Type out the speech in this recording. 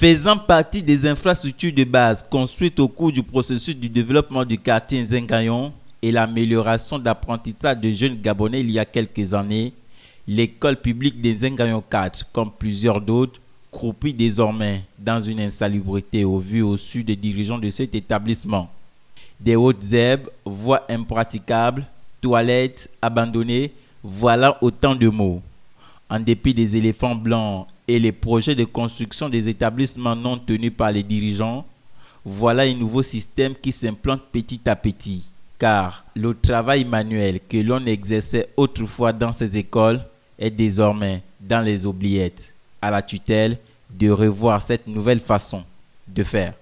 faisant partie des infrastructures de base construites au cours du processus du développement du quartier Nzengayon et l'amélioration d'apprentissage de jeunes Gabonais il y a quelques années, l'école publique des Nzengayon 4, comme plusieurs d'autres, croupit désormais dans une insalubrité au vu au sud des dirigeants de cet établissement. Des hautes herbes, voies impraticables, toilettes abandonnées, voilà autant de mots. En dépit des éléphants blancs et les projets de construction des établissements non tenus par les dirigeants, voilà un nouveau système qui s'implante petit à petit, car le travail manuel que l'on exerçait autrefois dans ces écoles est désormais dans les oubliettes, à la tutelle de revoir cette nouvelle façon de faire.